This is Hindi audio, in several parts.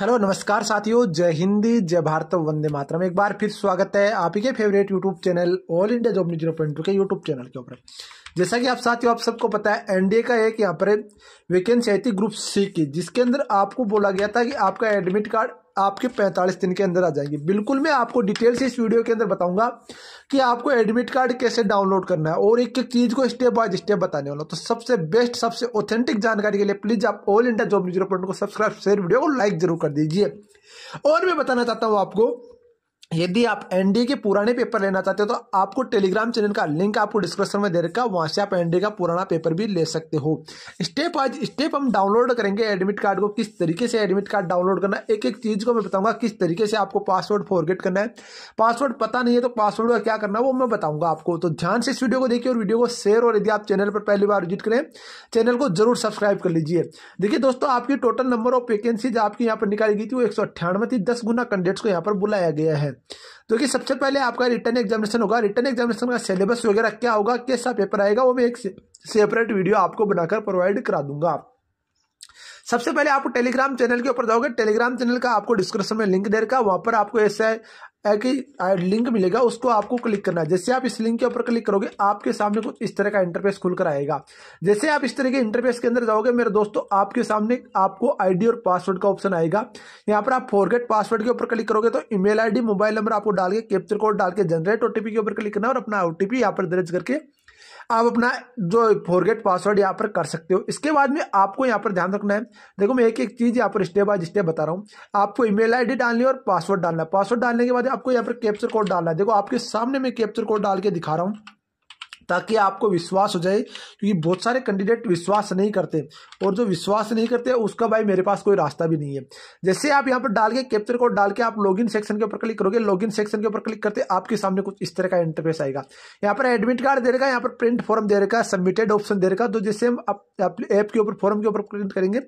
हेलो नमस्कार साथियों जय हिंदी जय भारत वंदे मातरम एक बार फिर स्वागत है आप ही के favourite YouTube channel All India Job News zero point two के यूट्यूब चैनल के ऊपर जैसा कि आप साथियों आप सबको पता है एनडीए का एक यहाँ पर वैकेंसी आई थी ग्रुप सी की जिसके अंदर आपको बोला गया था कि आपका एडमिट कार्ड आपके 45 दिन के अंदर आ जाएंगे बिल्कुल मैं आपको डिटेल से इस वीडियो के अंदर बताऊंगा कि आपको एडमिट कार्ड कैसे डाउनलोड करना है और एक एक चीज़ को स्टेप बाय स्टेप बताने वाला तो सबसे बेस्ट सबसे ऑथेंटिक जानकारी के लिए प्लीज़ आप All India Job News report को सब्सक्राइब शेयर वीडियो को लाइक जरूर कर दीजिए और मैं बताना चाहता हूँ आपको यदि आप एनडीए के पुराने पेपर लेना चाहते हो तो आपको टेलीग्राम चैनल का लिंक आपको डिस्क्रिप्शन में दे रखा वहां से आप एनडीए का पुराना पेपर भी ले सकते हो स्टेप आज स्टेप हम डाउनलोड करेंगे एडमिट कार्ड को किस तरीके से एडमिट कार्ड डाउनलोड करना एक एक चीज को मैं बताऊंगा किस तरीके से आपको पासवर्ड फॉरगेट करना है पासवर्ड पता नहीं है तो पासवर्ड का क्या करना है वो मैं बताऊंगा आपको तो ध्यान से इस वीडियो को देखिए और वीडियो को शेयर और यदि आप चैनल पर पहली बार विजिट करें चैनल को जरूर सब्सक्राइब कर लीजिए देखिए दोस्तों आपकी टोटल नंबर ऑफ वैकेंसीज आपकी यहाँ पर निकाली गई थी वो एक थी दस गुना कैंडिडेट्स को यहाँ पर बुलाया गया है तो देखिए सबसे पहले आपका रिटर्न एग्जामिनेशन होगा रिटर्न एग्जामिनेशन का सिलेबस वगैरह क्या होगा कैसा पेपर आएगा वो मैं एक सेपरेट वीडियो आपको बनाकर प्रोवाइड करा दूंगा सबसे पहले आपको टेलीग्राम चैनल के ऊपर जाओगे टेलीग्राम चैनल का आपको डिस्क्रिप्शन में लिंक दे रखा है वहाँ पर आपको ऐसा कि लिंक मिलेगा उसको आपको क्लिक करना है जैसे आप इस लिंक के ऊपर क्लिक करोगे आपके सामने कुछ इस तरह का इंटरफेस खुलकर आएगा जैसे आप इस तरह के इंटरफेस के अंदर जाओगे मेरे दोस्तों आपके सामने आपको आईडी और पासवर्ड का ऑप्शन आएगा यहाँ पर आप फॉरगेट पासवर्ड के ऊपर क्लिक करोगे तो ईमेल आईडी मोबाइल नंबर आपको डाल के कैप्चर कोड डाल के जनरेट ओटीपी के ऊपर क्लिक करना और अपना ओटीपी यहाँ पर दर्ज करके आप अपना जो फॉरगेट पासवर्ड यहाँ पर कर सकते हो इसके बाद में आपको यहाँ पर ध्यान रखना है देखो मैं एक एक चीज़ यहाँ पर स्टेप बाय स्टेप बता रहा हूँ आपको ईमेल आईडी डालनी है और पासवर्ड डालना है पासवर्ड डालने के बाद आपको यहाँ पर कैप्चर कोड डालना है देखो आपके सामने मैं कैप्चर कोड डाल के दिखा रहा हूँ ताकि आपको विश्वास हो जाए क्योंकि बहुत सारे कैंडिडेट विश्वास नहीं करते और जो विश्वास नहीं करते उसका भाई मेरे पास कोई रास्ता भी नहीं है जैसे आप यहाँ पर डाल के कैप्चर कोड डाल के आप लॉगिन सेक्शन के ऊपर क्लिक करोगे लॉगिन सेक्शन के ऊपर क्लिक करते आपके सामने कुछ इस तरह का इंटरफेस आएगा यहाँ पर एडमिट कार्ड दे रहेगा यहाँ पर प्रिंट फॉर्म दे रहेगा सबमिटेड ऑप्शन दे रहेगा तो जैसे हम ऐप के ऊपर फॉर्म के ऊपर प्रिंट करेंगे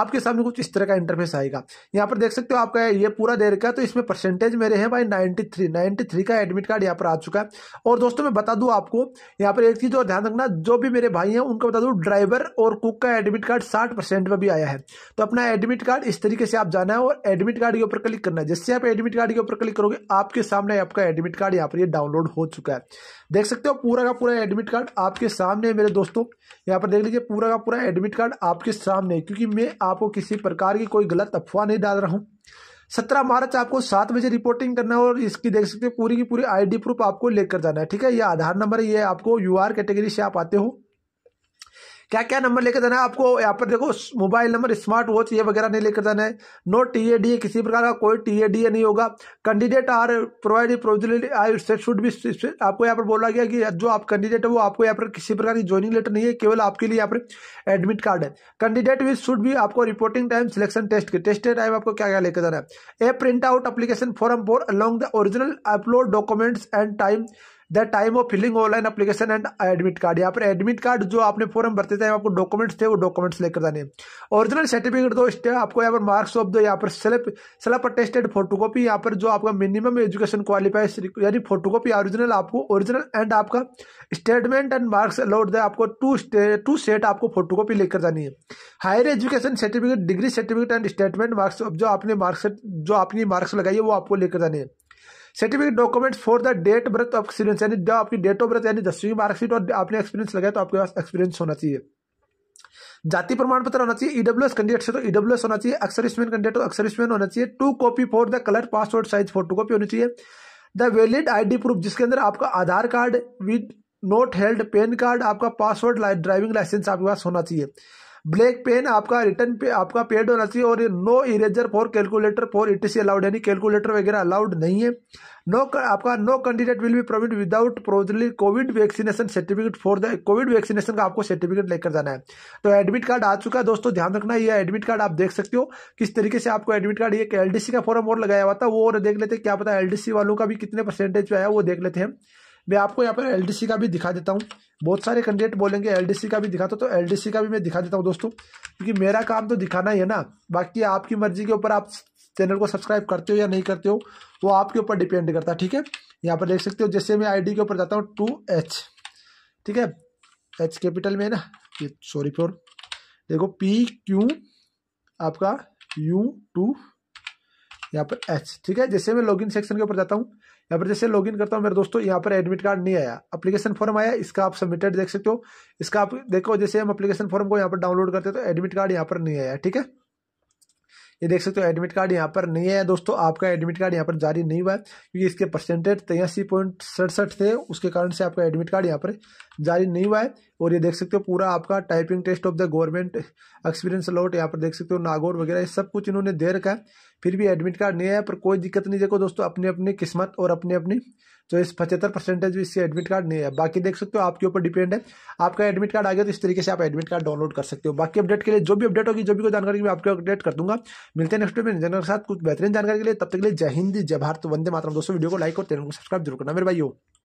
आपके सामने कुछ इस तरह का इंटरफेस आएगा यहाँ पर देख सकते हो आपका ये पूरा दे रखा है तो इसमें परसेंटेज मेरे हैं भाई नाइन्टी थ्री का एडमिट कार्ड यहाँ पर आ चुका है और दोस्तों मैं बता दूँ आपको यहाँ पर एक चीज़ और ध्यान रखना जो भी मेरे भाई हैं उनको बता दूँ ड्राइवर और कुक का एडमिट कार्ड साठ परसेंट में भी आया है तो अपना एडमिट कार्ड इस तरीके से आप जाना है और एडमिट कार्ड के ऊपर क्लिक करना है जैसे आप एडमिट कार्ड के ऊपर क्लिक करोगे आपके सामने आपका एडमिट कार्ड यहाँ पर ये डाउनलोड हो चुका है देख सकते हो पूरा का पूरा एडमिट कार्ड आपके सामने है मेरे दोस्तों यहाँ पर देख लीजिए पूरा का पूरा एडमिट कार्ड आपके सामने है क्योंकि मैं आपको किसी प्रकार की कोई गलत अफवाह नहीं डाल रहा हूँ सत्रह मार्च आपको सात बजे रिपोर्टिंग करना है और इसकी देख सकते हो पूरी की पूरी आईडी प्रूफ आपको लेकर जाना है ठीक है ये आधार नंबर ये आपको यू आर कैटेगरी से आप आते हो क्या क्या नंबर लेकर जाना है आपको यहाँ पर देखो मोबाइल नंबर स्मार्ट वॉच ये वगैरह नहीं लेकर जाना है नो टी ए डी किसी प्रकार का कोई टी ए डी नहीं होगा candidate are provide provisionally I set should भी आपको यहाँ पर बोला गया कि जो आप कैंडिडेट है वो आपको यहाँ पर किसी प्रकार की ज्वाइनिंग लेटर नहीं है केवल आपके लिए यहाँ पर एडमिट कार्ड है कैंडिडेट विज शुड भी आपको रिपोर्टिंग टाइम सिलेक्शन टेस्ट के टेस्ट टाइम आपको क्या क्या लेकर जाना है a print out application form for along the original upload documents and time the time of filling online application and admit card यहाँ पर एडमिट कार्ड जो आपने फॉर्म भरते थे आपको डॉक्यूमेंट्स थे वो डॉक्यूमेंट्स लेकर जाने ओरिजिनल सर्टिफिकेट दो स्टे आपको यहाँ पर मार्क्स ऑफ दो यहाँ पर self self attested photocopy यहाँ पर जो आपका मिनिमम एजुकेशन क्वालिफाई यानी फोटो कॉपी आपको ओरिजिनल एंड आपका स्टेटमेंट एंड मार्क्स अलाउड दे आपको टू टू सेट आपको फोटो कॉपी लेकर जानी है higher education certificate degree certificate and statement marks जो आपने मार्क्स जो आपने मार्क्स लगाई है वो आपको लेकर जानी है certificate document for the date birth of experience यानी आपकी डेट ऑफ बर्थ यानी दसवीं मार्कशीट और आपने एक्सपीरियंस लगाया तो आपके पास एक्सपीरियंस होना चाहिए जाति प्रमाण पत्र होना चाहिए ईडब्ल्यू एस कैंडिडेट से तो ईडब्ल्यू e एस होना चाहिए अक्षर स्पेन कैंडिडेट तो अक्षर स्पेन होना चाहिए two copy for the colour password size photocopy होनी चाहिए द वैलिड आईडी प्रूफ जिसके अंदर आपका Aadhaar card with note held PAN card आपका पासवर्ड ड्राइविंग लाइसेंस आपके पास होना चाहिए ब्लैक पेन आपका रिटर्न पे आपका पेड होना चाहिए और no eraser for calculator for it see allowed यानी कैलकुलेटर वगैरह अलाउड नहीं है नो आपका no candidate will be provide without properly covid vaccination certificate for the covid vaccination का आपको सर्टिफिकेट लेकर जाना है तो एडमिट कार्ड आ चुका है दोस्तों ध्यान रखना यह एडमिट कार्ड आप देख सकते हो किस तरीके से आपको एडमिट कार्ड एक एलडीसी का फॉर्म और लगाया हुआ था वो और देख लेते हैं क्या पता एलडीसी वालों का भी कितने परसेंटेज पे आया वो देख लेते हैं मैं आपको यहाँ पर एल का भी दिखा देता हूँ बहुत सारे कैंडिडेट बोलेंगे एल का भी दिखाता तो एल का भी मैं दिखा देता हूँ दोस्तों क्योंकि मेरा काम तो दिखाना ही है ना बाकी आपकी मर्जी के ऊपर आप चैनल को सब्सक्राइब करते हो या नहीं करते हो वो आपके ऊपर डिपेंड करता है ठीक है यहाँ पर देख सकते हो जैसे मैं आईडी के ऊपर जाता हूँ टू एच ठीक है एच कैपिटल में है ना ये सॉरी फोर देखो पी क्यू आपका यू टू यहाँ पर एच ठीक है जैसे मैं लॉगिन सेक्शन के ऊपर जाता हूँ यहाँ पर जैसे लॉगिन करता हूँ मेरे दोस्तों यहाँ पर एडमिट कार्ड नहीं आया अप्लीकेशन फॉर्म आया इसका आप सबमिटेड देख सकते हो इसका आप देखो जैसे हम अपलीकेशन फॉर्म को यहाँ पर डाउनलोड करते हैं तो एडमिट कार्ड यहाँ पर नहीं आया ठीक है ये देख सकते हो एडमिट कार्ड यहाँ पर नहीं है दोस्तों आपका एडमिट कार्ड यहाँ पर जारी नहीं हुआ है क्योंकि इसके परसेंटेज तेयासी पॉइंट सड़सठ थे उसके कारण से आपका एडमिट कार्ड यहाँ पर जारी नहीं हुआ है और ये देख सकते हो पूरा आपका typing test of the government experience allot यहाँ पर देख सकते हो नागौर वगैरह ये सब कुछ इन्होंने दे रखा है फिर भी एडमिट कार्ड नहीं आया पर कोई दिक्कत नहीं देखो दोस्तों अपनी अपनी किस्मत और अपनी अपनी जो इस पचहत्तर परसेंटेज भी इससे एडमिट कार्ड नहीं है बाकी देख सकते हो आपके ऊपर डिपेंड है आपका एडमिट कार्ड आ गया तो इस तरीके से आप एडमिट कार्ड डाउनलोड कर सकते हो बाकी अपडेट के लिए जो भी अपडेट होगी जो भी कोई जानकारी मैं आपको अपडेट कर दूंगा मिलते हैं नेक्स्ट में जनरल के साथ कुछ बेहतरीन जानकारी के लिए तब तक के लिए जय हिंद जय भारत वंदे मातरम दोस्तों वीडियो को लाइक और चैनल को सब्सक्राइब जरूर करना मेरे भाई